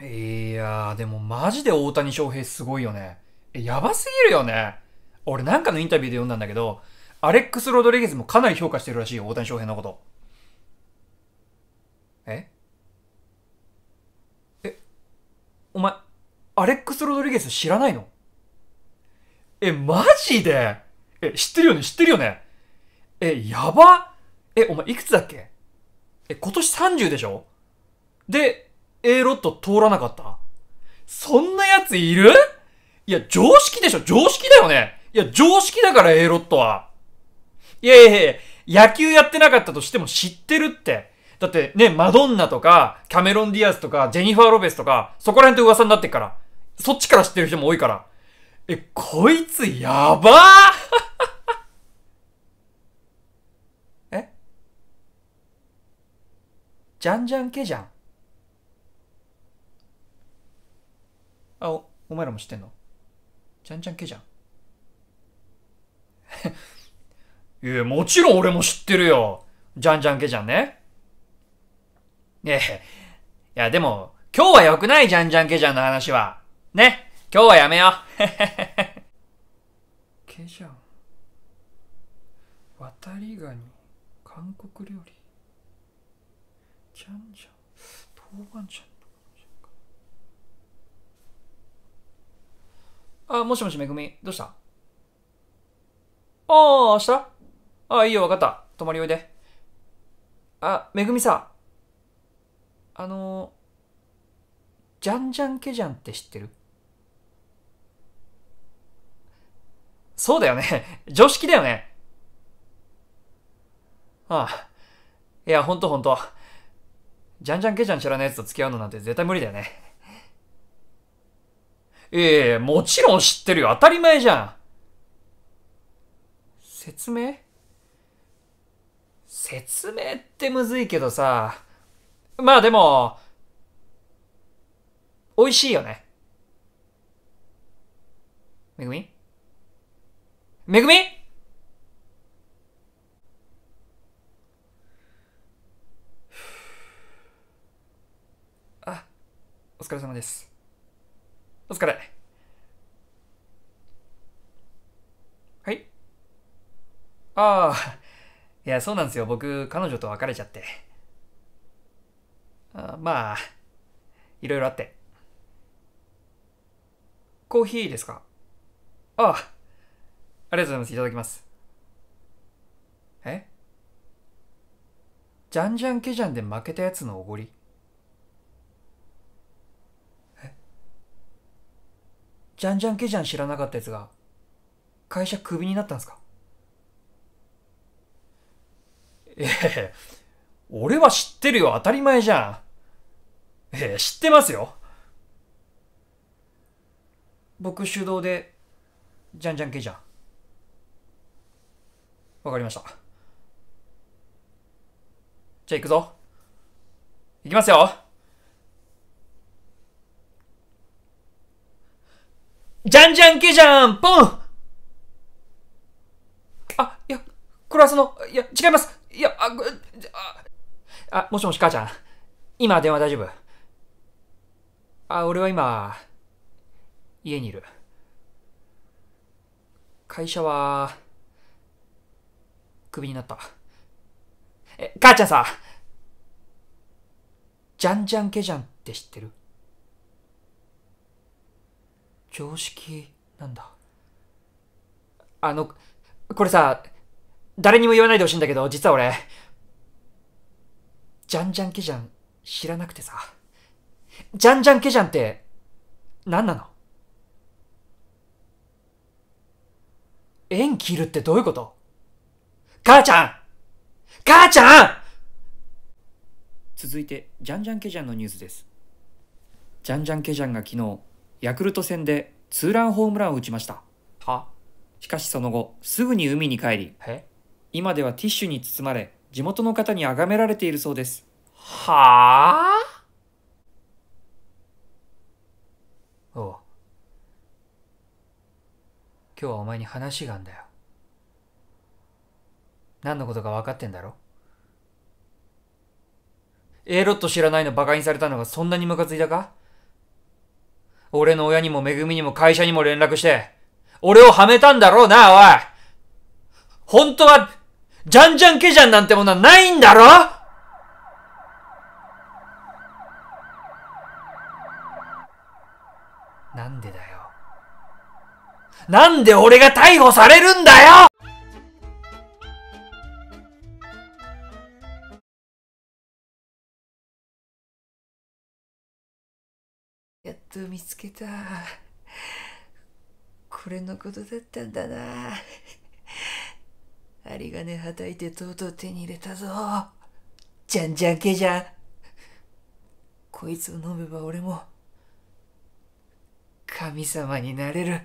いやー、でもマジで大谷翔平すごいよね。え、やばすぎるよね。俺なんかのインタビューで読んだんだけど、アレックス・ロドリゲスもかなり評価してるらしいよ、大谷翔平のこと。ええ、お前、アレックス・ロドリゲス知らないのえ、マジでえ、知ってるよね知ってるよねえ、やばえ、お前いくつだっけえ、今年30でしょで、A ロット通らなかったそんなやついるいや、常識でしょ常識だよねいや、常識だから A ロットは。いやいやいや、野球やってなかったとしても知ってるって。だってね、マドンナとか、キャメロン・ディアスとか、ジェニファー・ロベスとか、そこら辺と噂になってっから。そっちから知ってる人も多いから。え、こいつやばー えじゃんじゃんけじゃん。お前らも知ってんのちゃんちゃんけじゃん。いや、もちろん俺も知ってるよ。じゃんじゃんけじゃんね。ねや、いや、でも、今日は良くないじゃんじゃんけじゃんの話は。ね。今日はやめよう。け じゃん。渡りガニ、韓国料理。じゃんじゃん、豆板醤。あ、もしもし、めぐみ。どうしたああ、明日あ、あ、いいよ、わかった。泊まりおいで。あ、めぐみさ。あのー、じゃんじゃんけじゃんって知ってるそうだよね。常識だよね。ああ。いや、ほんとほんと。じゃんじゃんけじゃん知らないやつと付き合うのなんて絶対無理だよね。ええー、もちろん知ってるよ。当たり前じゃん。説明説明ってむずいけどさ。まあでも、美味しいよね。めぐみめぐみ あ、お疲れ様です。お疲れ。はい。ああ、いや、そうなんですよ。僕、彼女と別れちゃって。あまあ、いろいろあって。コーヒーですかああ、ありがとうございます。いただきます。えじゃんじゃんけじゃんで負けたやつのおごりじゃんじゃんけじゃん知らなかったやつが、会社クビになったんですかええ、俺は知ってるよ、当たり前じゃん。ええ、知ってますよ。僕手動で、じゃんじゃんけじゃん。わかりました。じゃあ行くぞ。行きますよじゃんじゃんけじゃんぽんあ、いや、これはその、いや、違いますいや、あ、あ、あもしもし母ちゃん。今電話大丈夫あ、俺は今、家にいる。会社は、クビになった。え、母ちゃんさ、じゃんじゃんけじゃんって知ってる常識なんだあのこれさ誰にも言わないでほしいんだけど実は俺じゃんじゃんケジャン知らなくてさじゃんじゃんケジャンって何なの縁切るってどういうこと母ちゃん母ちゃん続いて、じゃんじゃんケジャンのニュースです。じゃんじゃんケジャンが昨日、ヤクルト戦でツーランホームランを打ちましたしかしその後すぐに海に帰り今ではティッシュに包まれ地元の方に崇められているそうですはあおう今日はお前に話があんだよ何のことか分かってんだろ A ロット知らないのバカにされたのがそんなにムカついたか俺の親にも恵みにも会社にも連絡して、俺をはめたんだろうな、おい本当は、じゃんじゃんけじゃんなんてものはないんだろなんでだよ。なんで俺が逮捕されるんだよやっと見つけたこれのことだったんだな針金はたいてとうとう手に入れたぞじゃんじゃんけじゃんこいつを飲めば俺も神様になれる。